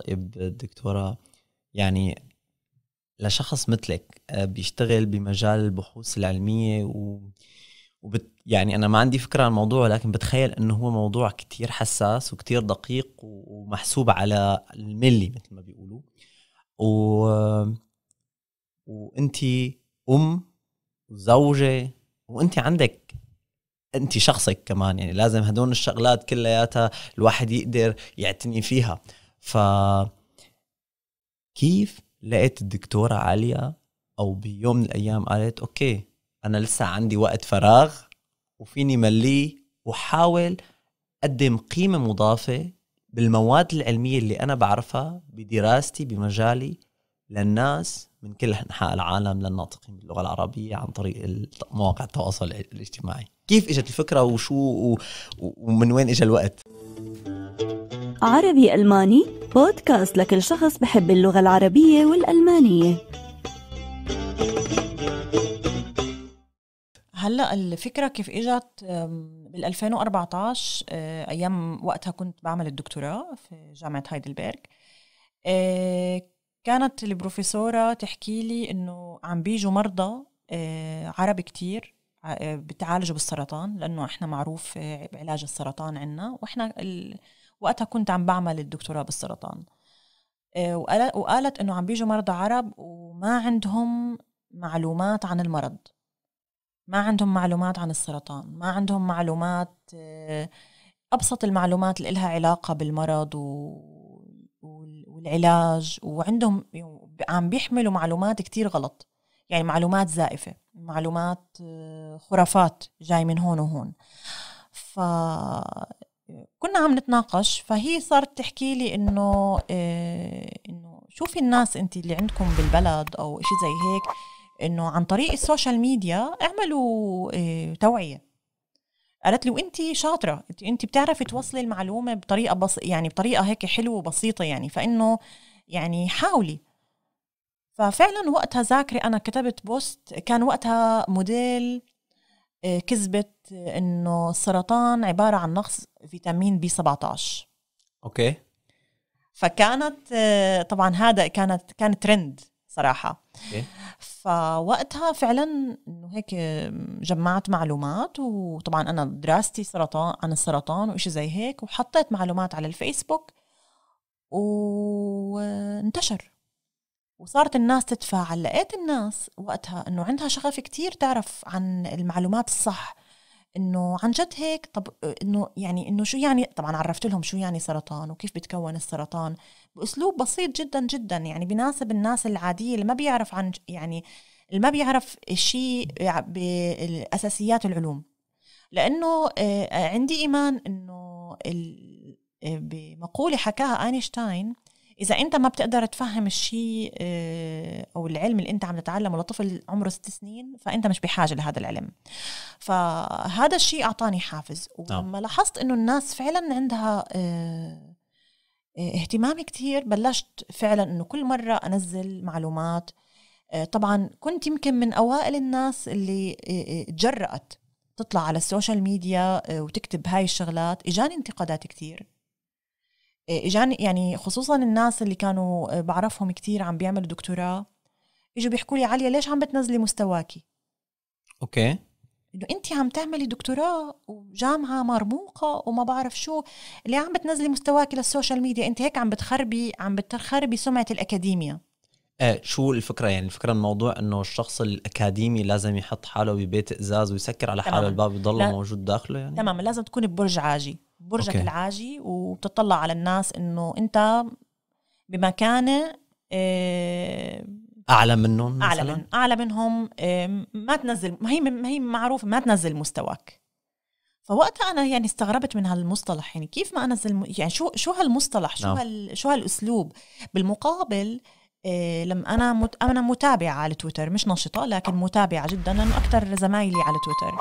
طيب دكتورة يعني لشخص مثلك آه، بيشتغل بمجال البحوث العلمية و وبت يعني أنا ما عندي فكرة عن الموضوع لكن بتخيل أنه هو موضوع كتير حساس وكتير دقيق ومحسوب على الملي مثل ما بيقولوا و وأنت أم وزوجة وأنت عندك أنت شخصك كمان يعني لازم هدول الشغلات كلياتها الواحد يقدر يعتني فيها ف كيف لقيت الدكتورة عالية أو بيوم من الأيام قالت أوكي أنا لسه عندي وقت فراغ وفيني مليه وحاول أقدم قيمة مضافة بالمواد العلمية اللي أنا بعرفها بدراستي بمجالي للناس من كل أنحاء العالم للناطقين باللغة العربية عن طريق مواقع التواصل الاجتماعي كيف إجت الفكرة وشو ومن وين إجا الوقت؟ عربي ألماني بودكاست لكل شخص بحب اللغة العربية والألمانية هلا الفكرة كيف اجت بال 2014 آه، ايام وقتها كنت بعمل الدكتوراه في جامعة هايدلبرغ آه، كانت البروفيسورة تحكي لي انه عم بيجوا مرضى آه، عرب كتير بتعالجوا بالسرطان لانه احنا معروف بعلاج السرطان عنا واحنا وقتها كنت عم بعمل الدكتوراه بالسرطان آه، وقالت انه عم بيجوا مرضى عرب وما عندهم معلومات عن المرض ما عندهم معلومات عن السرطان ما عندهم معلومات آه، ابسط المعلومات اللي لها علاقه بالمرض والعلاج وعندهم عم بيحملوا معلومات كتير غلط يعني معلومات زائفه معلومات آه، خرافات جاي من هون وهون ف عم نتناقش فهي صارت تحكي لي انه إيه انه شوفي الناس انت اللي عندكم بالبلد او شيء زي هيك انه عن طريق السوشيال ميديا اعملوا إيه توعيه قالت لي وانت شاطره انت بتعرفي توصلي المعلومه بطريقه بس يعني بطريقه هيك حلوه وبسيطه يعني فانه يعني حاولي ففعلا وقتها ذاكري انا كتبت بوست كان وقتها موديل آه، كذبت انه السرطان عباره عن نقص فيتامين بي 17 اوكي فكانت آه، طبعا هذا كانت كان ترند صراحه أوكي. فوقتها فعلا انه هيك جمعت معلومات وطبعا انا دراستي سرطان عن السرطان وإشي زي هيك وحطيت معلومات على الفيسبوك وانتشر آه، وصارت الناس تتفاعل لقيت الناس وقتها انه عندها شغف كتير تعرف عن المعلومات الصح انه عن جد هيك طب انه يعني انه شو يعني طبعا عرفت لهم شو يعني سرطان وكيف بتكون السرطان باسلوب بسيط جدا جدا يعني بيناسب الناس العاديه اللي ما بيعرف عن يعني اللي ما بيعرف شيء باساسيات العلوم لانه آه، عندي ايمان انه آه، بمقوله حكاها اينشتاين اذا انت ما بتقدر تفهم الشيء آه، او العلم اللي انت عم تتعلمه لطفل عمره ست سنين فانت مش بحاجه لهذا العلم فهذا الشيء اعطاني حافز نعم. ولما لاحظت انه الناس فعلا عندها آه، آه، اهتمام كثير بلشت فعلا انه كل مره انزل معلومات طبعا كنت يمكن من اوائل الناس اللي تجرأت تطلع على السوشيال ميديا وتكتب هاي الشغلات اجاني انتقادات كثير اجاني يعني خصوصا الناس اللي كانوا آه، بعرفهم كتير عم بيعملوا دكتوراه اجوا بيحكوا لي عليا ليش عم بتنزلي مستواكي اوكي انه انت عم تعملي دكتوراه وجامعه مرموقه وما بعرف شو اللي عم بتنزلي مستواكي للسوشيال ميديا انت هيك عم بتخربي عم بتخربي سمعه الاكاديميا آه شو الفكرة يعني الفكرة الموضوع انه الشخص الاكاديمي لازم يحط حاله ببيت ازاز ويسكر على حاله الباب يضل موجود داخله يعني تمام لازم تكون ببرج عاجي برجك أوكي. العاجي وبتطلع على الناس انه انت بمكانه إيه اعلى منهم اعلى من اعلى منهم إيه ما تنزل ما هي ما هي معروفه ما تنزل مستواك فوقتها انا يعني استغربت من هالمصطلح يعني كيف ما انزل يعني شو شو هالمصطلح شو نعم. هال شو هالاسلوب بالمقابل إيه لما انا مت انا متابعه على تويتر مش نشطه لكن متابعه جدا لانه اكثر زمايلي على تويتر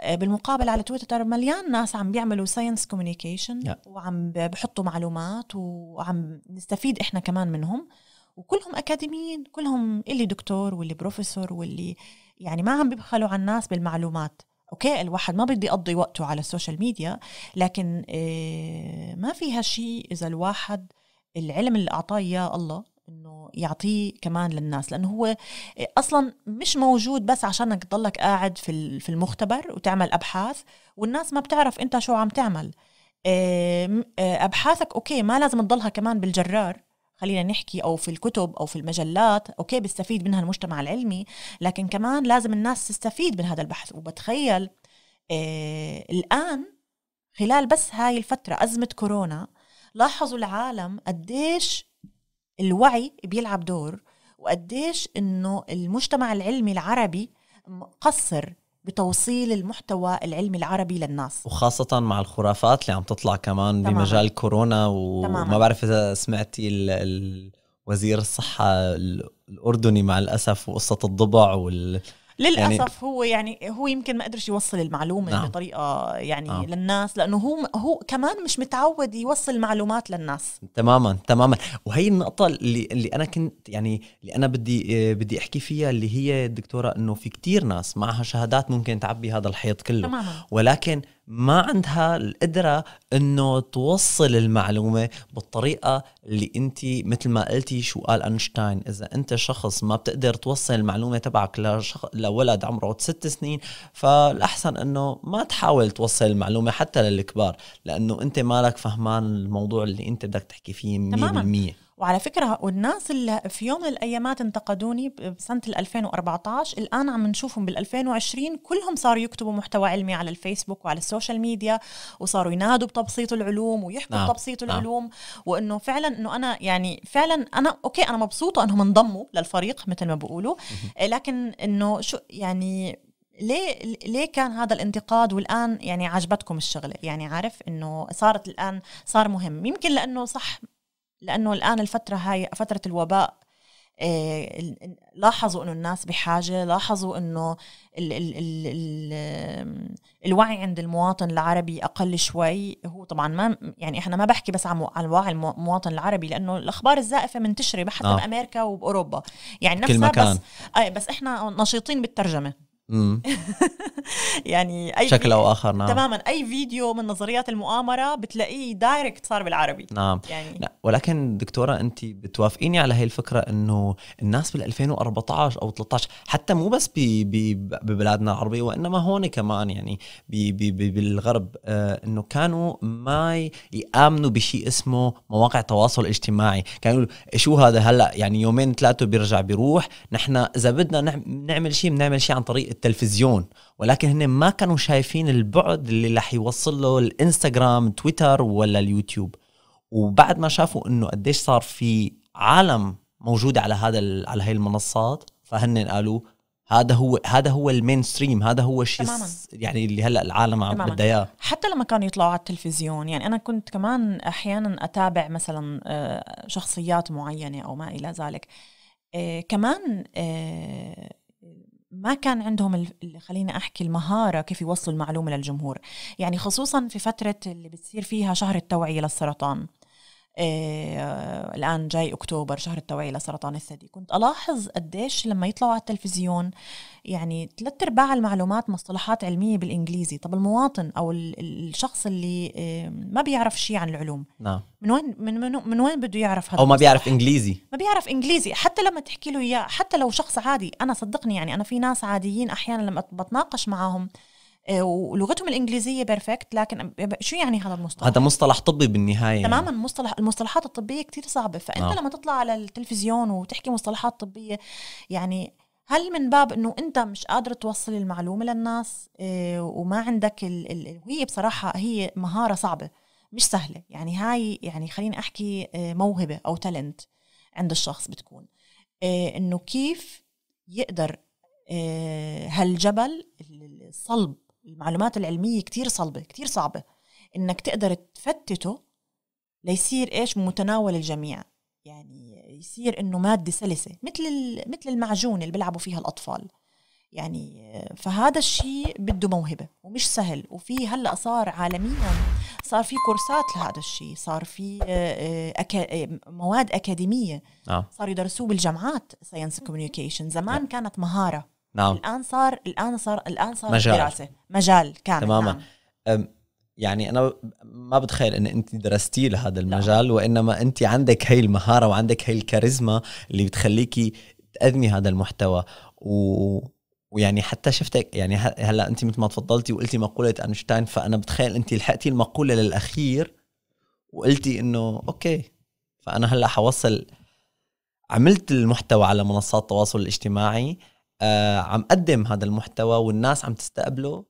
آه، بالمقابل على تويتر مليان ناس عم بيعملوا ساينس كوميونيكيشن وعم بحطوا معلومات وعم نستفيد احنا كمان منهم وكلهم اكاديميين كلهم اللي دكتور واللي بروفيسور واللي يعني ما عم بيبخلوا على الناس بالمعلومات اوكي الواحد ما بده يقضي وقته على السوشيال ميديا لكن آه، ما فيها شيء اذا الواحد العلم اللي اعطاه اياه الله انه يعطيه كمان للناس لانه هو اصلا مش موجود بس عشانك تضلك قاعد في في المختبر وتعمل ابحاث والناس ما بتعرف انت شو عم تعمل آه، آه، ابحاثك اوكي ما لازم تضلها كمان بالجرار خلينا نحكي او في الكتب او في المجلات اوكي بيستفيد منها المجتمع العلمي لكن كمان لازم الناس تستفيد من هذا البحث وبتخيل آه، الان خلال بس هاي الفتره ازمه كورونا لاحظوا العالم قديش الوعي بيلعب دور وقديش انه المجتمع العلمي العربي مقصر بتوصيل المحتوى العلمي العربي للناس وخاصة مع الخرافات اللي عم تطلع كمان تماما. بمجال كورونا وما بعرف إذا سمعتي ال... ال... وزير الصحة الأردني مع الأسف وقصة الضبع وال... يعني للاسف يعني هو يعني هو يمكن ما قدرش يوصل المعلومه نعم. بطريقه يعني نعم. للناس لانه هو هو كمان مش متعود يوصل معلومات للناس تماما تماما وهي النقطه اللي اللي انا كنت يعني اللي انا بدي بدي احكي فيها اللي هي الدكتوره انه في كتير ناس معها شهادات ممكن تعبي هذا الحيط كله تماما. ولكن ما عندها القدرة انه توصل المعلومة بالطريقة اللي انت مثل ما قلتي شو قال اينشتاين اذا انت شخص ما بتقدر توصل المعلومة تبعك لشخ... لولد عمره ست سنين فالاحسن انه ما تحاول توصل المعلومة حتى للكبار لانه انت مالك فهمان الموضوع اللي انت بدك تحكي فيه 100% وعلى فكرة والناس اللي في يوم من الأيامات انتقدوني بسنة 2014 الآن عم نشوفهم بال2020 كلهم صاروا يكتبوا محتوى علمي على الفيسبوك وعلى السوشيال ميديا وصاروا ينادوا بتبسيط العلوم ويحكوا نعم. بتبسيط نعم. العلوم وإنه فعلا إنه أنا يعني فعلا أنا أوكي أنا مبسوطة إنهم انضموا للفريق مثل ما بقولوا لكن إنه شو يعني ليه ليه كان هذا الانتقاد والان يعني عجبتكم الشغله يعني عارف انه صارت الان صار مهم يمكن لانه صح لانه الان الفتره هاي فتره الوباء آه، لاحظوا انه الناس بحاجه لاحظوا انه ال ال ال الوعي عند المواطن العربي اقل شوي هو طبعا ما يعني احنا ما بحكي بس عن الوعي المواطن العربي لانه الاخبار الزائفه منتشره حتى آه. بامريكا وباوروبا يعني نفسها مكان. بس آه، بس احنا نشيطين بالترجمه يعني اي شكل او اخر نعم تماما اي فيديو من نظريات المؤامره بتلاقيه دايركت صار بالعربي نعم يعني نعم. ولكن دكتوره انت بتوافقيني على هي الفكره انه الناس بال 2014 او 13 حتى مو بس بي بي ببلادنا العربيه وانما هون كمان يعني بي بي بي بالغرب آه انه كانوا ما يامنوا بشيء اسمه مواقع تواصل اجتماعي كانوا شو هذا هلا يعني يومين ثلاثه بيرجع بيروح نحن اذا بدنا نعم-، نعمل شيء بنعمل شيء عن طريق التلفزيون ولكن هن ما كانوا شايفين البعد اللي رح يوصل له الانستغرام تويتر ولا اليوتيوب وبعد ما شافوا انه قديش صار في عالم موجوده على هذا على هي المنصات فهن قالوا هذا هو هذا هو المين ستريم هذا هو الشيء يعني اللي هلا العالم عم بدها اياه حتى لما كانوا يطلعوا على التلفزيون يعني انا كنت كمان احيانا اتابع مثلا آه، شخصيات معينه او ما الى ذلك آه، كمان آه، ما كان عندهم خلينا احكي المهاره كيف يوصلوا المعلومه للجمهور يعني خصوصا في فتره اللي بتصير فيها شهر التوعيه للسرطان آه الان جاي اكتوبر شهر التوعيه لسرطان الثدي كنت الاحظ قديش لما يطلعوا على التلفزيون يعني ثلاث ارباع المعلومات مصطلحات علميه بالانجليزي طب المواطن او الشخص اللي آه ما بيعرف شيء عن العلوم نعم من وين من, من, من وين بده يعرف هذا او ما بيعرف انجليزي ما بيعرف انجليزي حتى لما تحكي له اياه حتى لو شخص عادي انا صدقني يعني انا في ناس عاديين احيانا لما بتناقش معاهم آه، ولغتهم الانجليزيه بيرفكت لكن شو يعني هذا المصطلح هذا مصطلح طبي بالنهايه يعني. تماما يعني. مصطلح المصطلحات الطبيه كثير صعبه فانت آه. لما تطلع على التلفزيون وتحكي مصطلحات طبيه يعني هل من باب انه انت مش قادر توصل المعلومه للناس إيه وما عندك ال... ال... وهي بصراحه هي مهاره صعبه مش سهله يعني هاي يعني خليني احكي آه، موهبه او تالنت عند الشخص بتكون إيه انه كيف يقدر إيه هالجبل الصلب المعلومات العلمية كتير صلبة كتير صعبة إنك تقدر تفتته ليصير إيش متناول الجميع يعني يصير إنه مادة سلسة مثل مثل المعجون اللي بيلعبوا فيها الأطفال يعني فهذا الشيء بده موهبة ومش سهل وفي هلا صار عالميا صار في كورسات لهذا الشيء صار في آه، آه، أكا آه، مواد أكاديمية صار يدرسوه بالجامعات ساينس كوميونيكيشن زمان كانت مهارة نعم الان صار الان صار الان صار مجال. دراسه مجال كامل تماما نعم. يعني انا ما بتخيل ان انت درستي لهذا المجال لا. وانما انت عندك هي المهاره وعندك هي الكاريزما اللي بتخليكي تقدمي هذا المحتوى و... ويعني حتى شفتك يعني هلا انت مثل ما تفضلتي وقلتي مقوله اينشتاين فانا بتخيل انت لحقتي المقوله للاخير وقلتي انه اوكي فانا هلا حوصل عملت المحتوى على منصات التواصل الاجتماعي آه، عم قدم هذا المحتوى والناس عم تستقبله